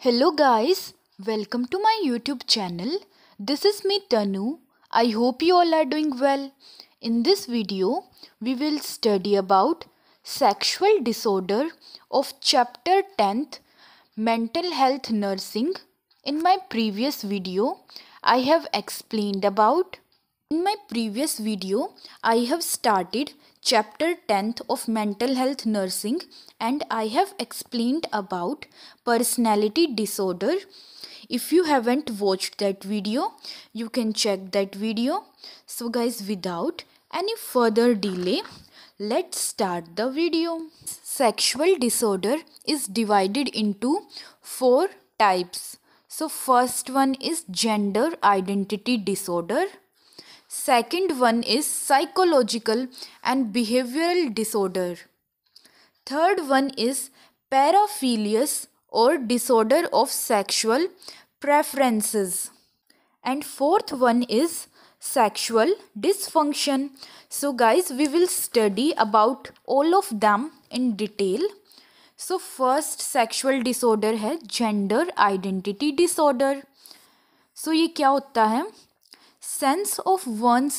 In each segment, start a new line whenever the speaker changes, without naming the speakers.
Hello guys, welcome to my YouTube channel. This is me Tanu. I hope you all are doing well. In this video, we will study about sexual disorder of chapter 10th mental health nursing. In my previous video, I have explained about in my previous video, I have started chapter 10th of mental health nursing and I have explained about personality disorder. If you haven't watched that video, you can check that video. So guys, without any further delay, let's start the video. Sexual disorder is divided into four types. So first one is gender identity disorder Second one is psychological and behavioral disorder. Third one is paraphilias or disorder of sexual preferences. And fourth one is sexual dysfunction. So guys, we will study about all of them in detail. So first sexual disorder है gender identity disorder. So ये क्या होता है sense of once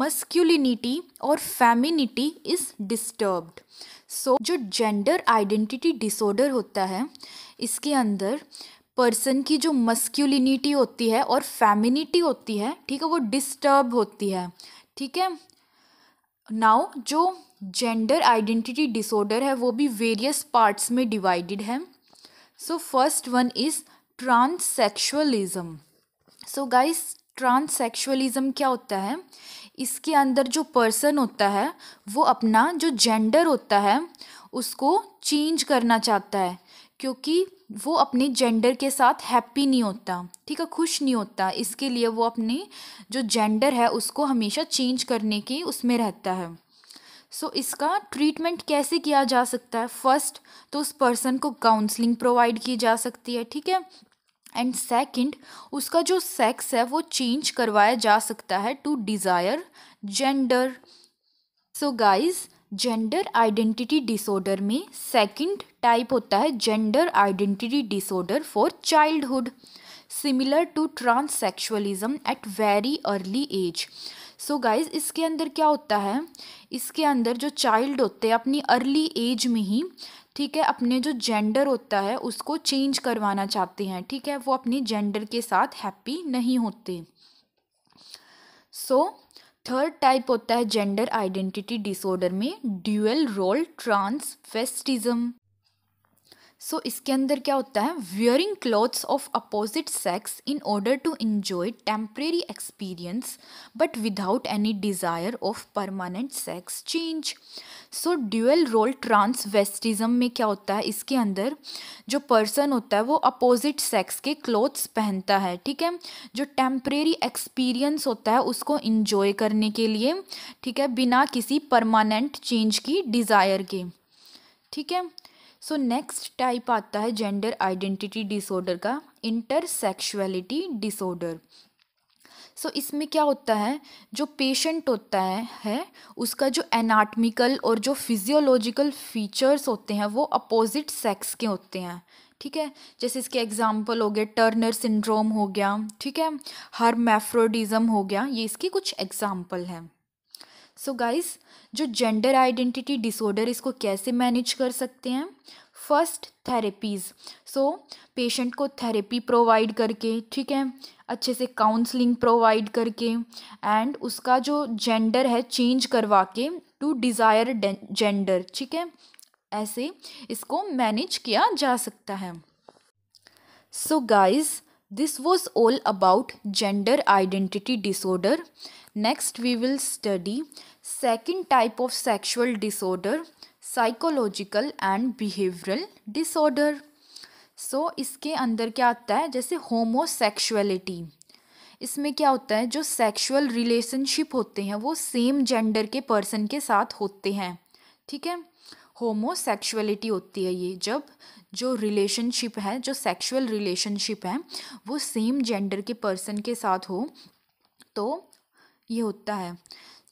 मस्क्यूलिनिटी और फैमिनिटी is disturbed सो जो gender identity disorder होता है इसके अंदर पर्सन की जो मस्क्यूलिनिटी होती है और फैमिनिटी होती है ठीक है वो डिस्टर्ब होती है ठीक है नाउ जो जेंडर आइडेंटिटी डिसऑर्डर है वो भी वेरियस पार्ट्स में डिवाइडेड है so first one is transsexualism so guys transsexualism क्या होता है इसके अंदर जो पर्सन होता है वो अपना जो जेंडर होता है उसको चेंज करना चाहता है क्योंकि वो अपने जेंडर के साथ हैप्पी नहीं होता ठीक है खुश नहीं होता इसके लिए वो अपने जो जेंडर है उसको हमेशा चेंज करने की उसमें रहता है सो so, इसका ट्रीटमेंट कैसे किया जा सकता है फर्स्ट तो उस पर्सन को काउंसलिंग प्रोवाइड की जा सकती है ठीक है एंड सेकंड उसका जो सेक्स है वो चेंज करवाया जा सकता है to desire gender so guys gender identity disorder में सेकंड टाइप होता है gender identity disorder for childhood similar to trans at very early age so so guys इसके अंदर क्या होता है इसके अंदर जो चाइल्ड होते हैं अपनी अर्ली एज में ही ठीक है अपने जो जेंडर होता है उसको चेंज करवाना चाहते हैं ठीक है वो अपने जेंडर के साथ हैप्पी नहीं होते सो थर्ड टाइप होता है जेंडर आइडेंटिटी डिसऑर्डर में dual role transvestism so so, इसके अंदर क्या होता है wearing clothes of opposite sex in order to enjoy temporary experience but without any desire of permanent sex change so dual role transvestism में क्या होता है इसके अंदर जो पर्सन होता है वो अपोजिट सेक्स के क्लोथ्स पहनता है ठीक है जो टेम्परेरी एक्सपीरियंस होता है उसको इन्जॉय करने के लिए ठीक है बिना किसी परमानेंट चेंज की डिज़ायर के ठीक है सो नेक्स्ट टाइप आता है जेंडर आइडेंटिटी डिसऑर्डर का इंटरसेक्शुअलिटी डिसऑर्डर सो इसमें क्या होता है जो पेशेंट होता है है उसका जो एनाटमिकल और जो फिजियोलॉजिकल फीचर्स होते हैं वो अपोजिट सेक्स के होते हैं ठीक है जैसे इसके एग्जाम्पल हो गए टर्नर सिंड्रोम हो गया ठीक है हार्मेफ्रोडिज़म हो गया ये इसकी कुछ एग्जाम्पल हैं सो so गाइस जो जेंडर आइडेंटिटी डिसऑर्डर इसको कैसे मैनेज कर सकते हैं फर्स्ट थेरेपीज़ सो पेशेंट को थेरेपी प्रोवाइड करके ठीक है अच्छे से काउंसलिंग प्रोवाइड करके एंड उसका जो जेंडर है चेंज करवा के टू डिज़ायर जेंडर ठीक है ऐसे इसको मैनेज किया जा सकता है so so guys This was all about gender identity disorder. Next we will study second type of sexual disorder psychological and behavioral disorder. So so, इसके अंदर क्या आता है जैसे होमोसेक्सुअलिटी इसमें क्या होता है जो सेक्सुअल रिलेशनशिप होते हैं वो सेम जेंडर के पर्सन के साथ होते हैं ठीक है होमोसेक्सुअलिटी होती है ये जब जो रिलेशनशिप है जो सेक्सुअल रिलेशनशिप है वो सेम जेंडर के पर्सन के साथ हो तो ये होता है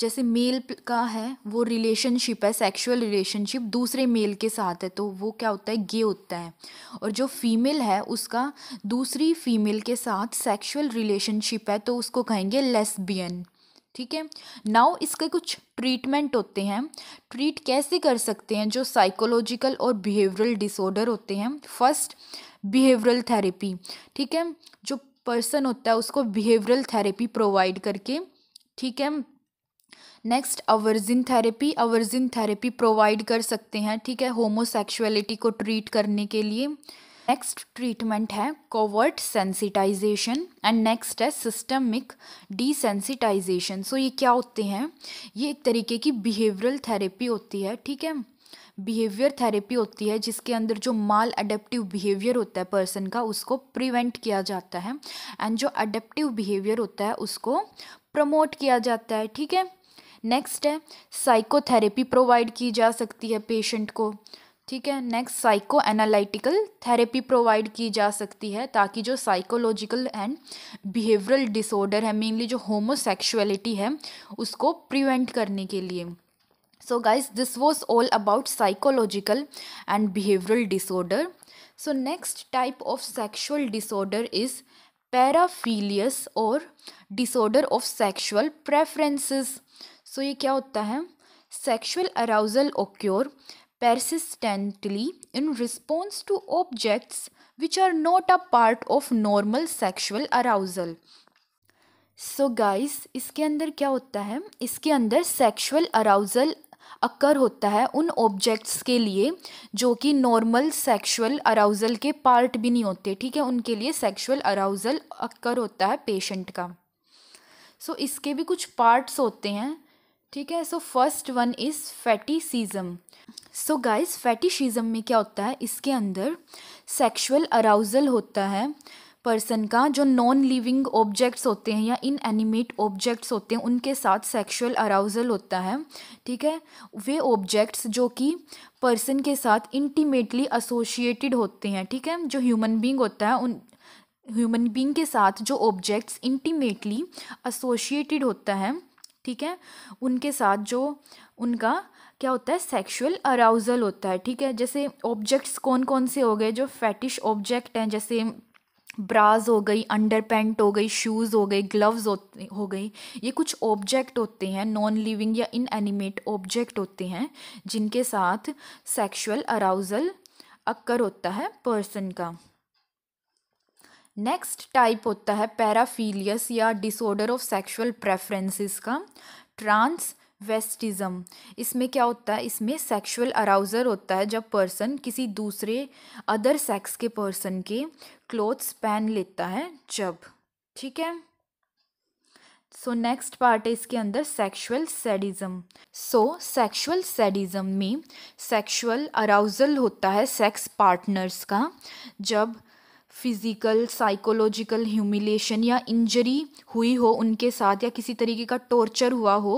जैसे मेल का है वो रिलेशनशिप है सेक्सुअल रिलेशनशिप दूसरे मेल के साथ है तो वो क्या होता है गे होता है और जो फीमेल है उसका दूसरी फीमेल के साथ सेक्सुअल रिलेशनशिप है तो उसको कहेंगे लेस्बियन ठीक है नाउ इसके कुछ ट्रीटमेंट होते हैं ट्रीट कैसे कर सकते हैं जो साइकोलॉजिकल और बिहेवियरल डिसऑर्डर होते हैं फर्स्ट बिहेवियरल थेरेपी ठीक है जो पर्सन होता है उसको बिहेवियरल थेरेपी प्रोवाइड करके ठीक है next aversion therapy aversion therapy provide कर सकते हैं ठीक है होमोसेक्सुअलिटी को ट्रीट करने के लिए नेक्स्ट ट्रीटमेंट है कोवर्ट सेंसिटाइजेशन एंड नेक्स्ट है सिस्टमिक डिसेंसिटाइजेशन सो ये क्या होते हैं ये एक तरीके की बिहेवियरल थेरेपी होती है ठीक है बिहेवियर थेरेपी होती है जिसके अंदर जो माल अडेप्टिव बिहेवियर होता है पर्सन का उसको प्रिवेंट किया जाता है एंड जो अडेप्टिव बिहेवियर होता है उसको प्रमोट किया जाता है ठीक है नेक्स्ट है साइकोथेरेपी प्रोवाइड की जा सकती है पेशेंट को ठीक है next psycho analytical therapy provide की जा सकती है ताकि जो साइकोलॉजिकल एंड बिहेवियरल डिसऑर्डर है मेनली जो होमोसेक्सुअलिटी है उसको प्रिवेंट करने के लिए so guys this was all about psychological and behavioural disorder so next type of sexual disorder is paraphilias और disorder of sexual preferences so ये क्या होता है sexual arousal occur persistently in response to objects which are not a part of normal sexual arousal. So so guys इसके अंदर क्या होता है इसके अंदर सेक्सुअल अराउजल अक्कर होता है उन ऑब्जेक्ट्स के लिए जो कि नॉर्मल सेक्सुअल अराउजल के पार्ट भी नहीं होते ठीक है उनके लिए सेक्सुअल अराउजल अक्कर होता है पेशेंट का सो so, इसके भी कुछ पार्ट्स होते हैं ठीक है so first one is fetishism so guys fetishism में क्या होता है इसके अंदर सेक्सुअल अराउज़ल होता है पर्सन का जो नॉन लिविंग ऑब्जेक्ट्स होते हैं या इन एनिमेट ऑब्जेक्ट्स होते हैं उनके साथ सेक्सुअल अराउज़ल होता है ठीक है वे ऑब्जेक्ट्स जो कि पर्सन के साथ इंटीमेटली एसोसिएटेड होते हैं ठीक है जो ह्यूमन बींग होता है उन ह्यूमन बींग के साथ जो ऑब्जेक्ट्स इंटीमेटली एसोसिएटेड होता है ठीक है उनके साथ जो उनका क्या होता है सेक्सुअल अराउजल होता है ठीक है जैसे ऑब्जेक्ट्स कौन कौन से हो गए जो फैटिश ऑब्जेक्ट हैं जैसे ब्राज हो गई अंडर पेंट हो गई शूज़ हो गई ग्लव्स हो गई ये कुछ ऑब्जेक्ट होते हैं नॉन लिविंग या इनएनिमेट ऑब्जेक्ट होते हैं जिनके साथ सेक्शुअल अराउजल अक्कर होता है पर्सन का नेक्स्ट टाइप होता है पैराफीलियस या डिसऑर्डर ऑफ सेक्सुअल प्रेफरेंसेस का ट्रांस वेस्टिज़म इसमें क्या होता है इसमें सेक्सुअल अराउज़र होता है जब पर्सन किसी दूसरे अदर सेक्स के पर्सन के क्लोथ्स पहन लेता है जब ठीक है सो नेक्स्ट पार्ट है इसके अंदर सेक्सुअल सेडिज़म सो सेक्सुअल सेडिज़म में सेक्सुअल अराउज़ल होता है सेक्स पार्टनर्स का जब फिज़िकल साइकोलॉजिकल ह्यूमिलेशन या इंजरी हुई हो उनके साथ या किसी तरीके का टॉर्चर हुआ हो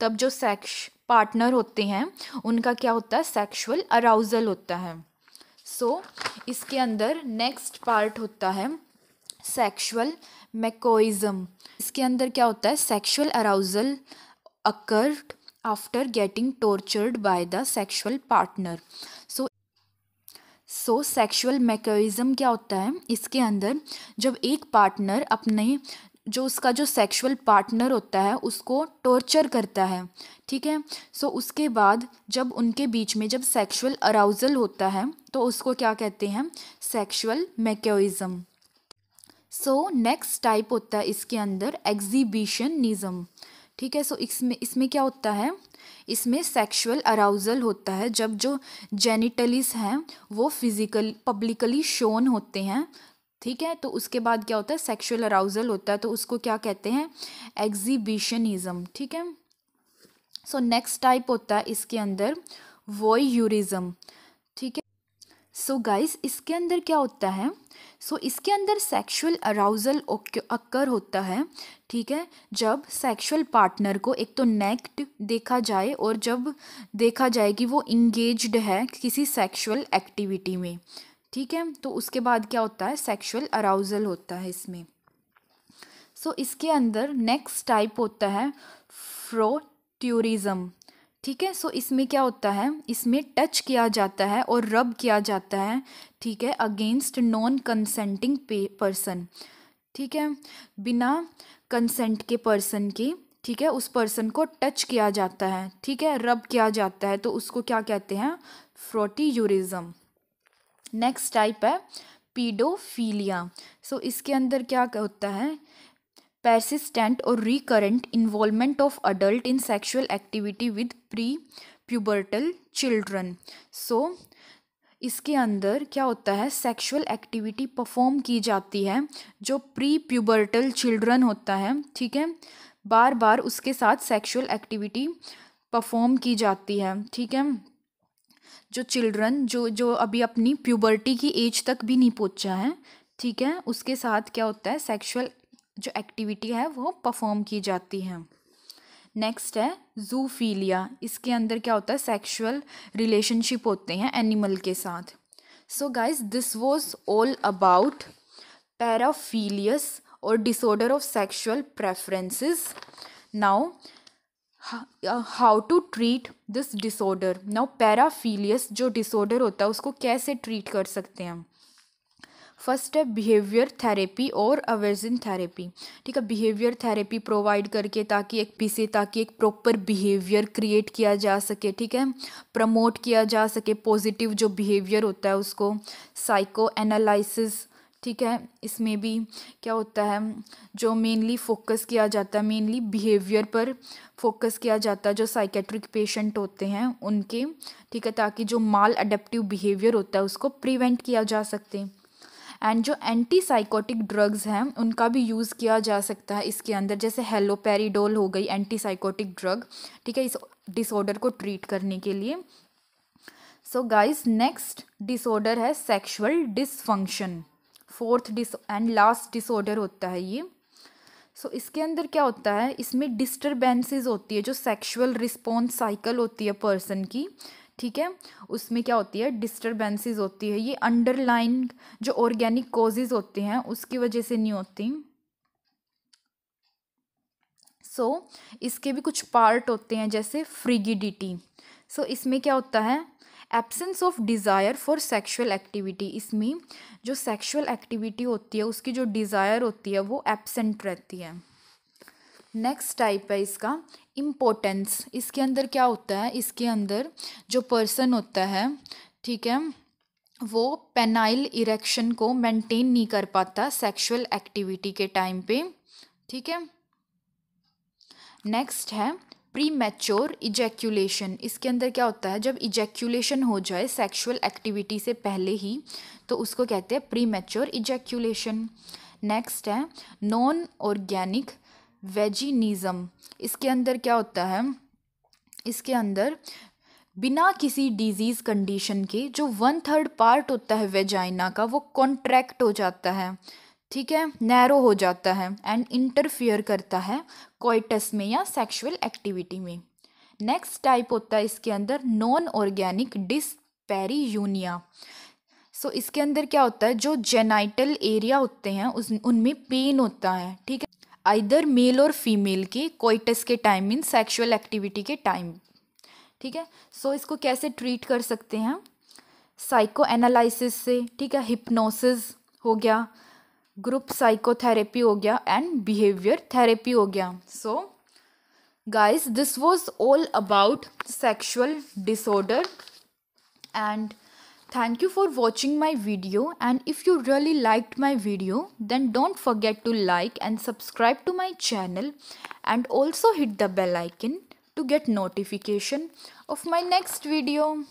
तब जो सेक्श पार्टनर होते हैं उनका क्या होता है सेक्शुअल अराउज़ल होता है सो so, इसके अंदर नेक्स्ट पार्ट होता है सेक्शुअल मैकोइज़म इसके अंदर क्या होता है sexual arousal occurred after getting tortured by the sexual partner so sexual masochism क्या होता है इसके अंदर जब एक पार्टनर अपने जो उसका जो सेक्सुअल पार्टनर होता है उसको टॉर्चर करता है ठीक है सो so, उसके बाद जब उनके बीच में जब सेक्सुअल अराउजल होता है तो उसको क्या कहते हैं sexual masochism so next type होता है इसके अंदर एग्जीबिशनिज़म ठीक है सो इसमें इसमें क्या होता है इसमें सेक्सुअल अराउजल होता है जब जो जेनिटलिस हैं वो फिजिकल पब्लिकली शोन होते हैं ठीक है तो उसके बाद क्या होता है सेक्सुअल अराउजल होता है तो उसको क्या कहते हैं एग्जीबिशनिज्म ठीक है सो नेक्स्ट टाइप होता है इसके अंदर यूरिज्म सो so गाइस इसके अंदर क्या होता है सो so, इसके अंदर सेक्सुअल अराउजल अक्कर होता है ठीक है जब सेक्सुअल पार्टनर को एक तो नेक्ट देखा जाए और जब देखा जाए कि वो इंगेज्ड है किसी सेक्सुअल एक्टिविटी में ठीक है तो उसके बाद क्या होता है सेक्सुअल अराउजल होता है इसमें सो so, इसके अंदर नेक्स्ट टाइप होता है फ्रोट्यूरिज़म ठीक है सो इसमें क्या होता है इसमें टच किया जाता है और रब किया जाता है ठीक है अगेंस्ट नॉन कंसेंटिंग पर्सन ठीक है बिना कंसेंट के पर्सन के ठीक है उस पर्सन को टच किया जाता है ठीक है रब किया जाता है तो उसको क्या कहते हैं फ्रोटी यूरिज्म नेक्स्ट टाइप है पीडोफीलिया सो so, इसके अंदर क्या होता है persistent or recurrent involvement of adult in sexual activity with pre-pubertal children. So इसके अंदर क्या होता है सेक्सुअल एक्टिविटी परफॉर्म की जाती है जो प्री प्यूबर्टल चिल्ड्रन होता है ठीक है बार बार उसके साथ सेक्सुअल एक्टिविटी परफॉर्म की जाती है ठीक है जो चिल्ड्रन जो जो अभी अपनी प्यूबर्टी की एज तक भी नहीं पहुंचा है ठीक है उसके साथ क्या होता है सेक्सुअल जो एक्टिविटी है वो परफॉर्म की जाती है नेक्स्ट है जूफीलिया इसके अंदर क्या होता है सेक्सुअल रिलेशनशिप होते हैं एनिमल के साथ so guys this was all about paraphilias और disorder of sexual preferences now how to treat this disorder now paraphilias जो डिसऑर्डर होता है उसको कैसे ट्रीट कर सकते हैं फर्स्ट है बिहेवियर थेरेपी और अवेजन थेरेपी ठीक है बिहेवियर थेरेपी प्रोवाइड करके ताकि एक पीसे ताकि एक प्रॉपर बिहेवियर क्रिएट किया जा सके ठीक है प्रमोट किया जा सके पॉजिटिव जो बिहेवियर होता है उसको साइको एनालिसिस ठीक है इसमें भी क्या होता है जो मेनली फोकस किया जाता है मेनली बिहेवियर पर फोकस किया जाता है जो साइकेट्रिक पेशेंट होते हैं उनके ठीक है ताकि जो माल अडेप्टिव बिहेवियर होता है उसको प्रिवेंट किया जा सकते हैं एंड जो एंटी साइकोटिक ड्रग्स हैं उनका भी यूज़ किया जा सकता है इसके अंदर जैसे हेलोपेरीडोल हो गई एंटी साइकोटिक ड्रग ठीक है इस डिसऑर्डर को ट्रीट करने के लिए सो गाइस नेक्स्ट डिसऑर्डर है sexual dysfunction fourth this and last disorder होता है ये सो so, इसके अंदर क्या होता है इसमें डिस्टर्बेंसेस होती है जो सेक्सुअल रिस्पॉन्स साइकिल होती है पर्सन की ठीक है उसमें क्या होती है डिस्टर्बेंसेस होती है ये अंडरलाइन जो ऑर्गेनिक कॉजेज होते हैं उसकी वजह से नहीं होती सो so, इसके भी कुछ पार्ट होते हैं जैसे फ्रिगिडिटी सो so, इसमें क्या होता है absence of desire for sexual activity इसमें जो सेक्शुअल एक्टिविटी होती है उसकी जो डिज़ायर होती है वो एबसेंट रहती है नेक्स्ट टाइप है इसका इम्पोर्टेंस इसके अंदर क्या होता है इसके अंदर जो पर्सन होता है ठीक है वो पेनाइल इरेक्शन को मेंटेन नहीं कर पाता सेक्सुअल एक्टिविटी के टाइम पे ठीक है नेक्स्ट है प्री मैच्योर इजैक्यूलेशन इसके अंदर क्या होता है जब इजैक्यूलेशन हो जाए सेक्सुअल एक्टिविटी से पहले ही तो उसको कहते हैं प्री मैच्योर इजैक्यूलेशन नेक्स्ट है नॉन ऑर्गेनिक वेजिनिज़म इसके अंदर क्या होता है इसके अंदर बिना किसी डिजीज़ कंडीशन के जो वन थर्ड पार्ट होता है वेजाइना का वो कॉन्ट्रैक्ट हो जाता है ठीक है नैरो हो जाता है एंड इंटरफियर करता है कोइटस में या सेक्सुअल एक्टिविटी में नेक्स्ट टाइप होता है इसके अंदर नॉन ऑर्गेनिक डिसपेरी यूनिया सो इसके अंदर क्या होता है जो जेनाइटल एरिया होते हैं उस उनमें पेन होता है ठीक है आइदर मेल और फीमेल के कोइटस के टाइम मीन सेक्शुअल एक्टिविटी के टाइम ठीक है सो so, इसको कैसे ट्रीट कर सकते हैं साइको एनालिसिस से ठीक है हिप्नोसिस हो गया ग्रुप साइकोथेरेपी हो गया एंड बिहेवियर थेरेपी हो गया so guys this was all about sexual disorder and Thank you for watching my video and if you really liked my video then don't forget to like and subscribe to my channel and also hit the bell icon to get notification of my next video.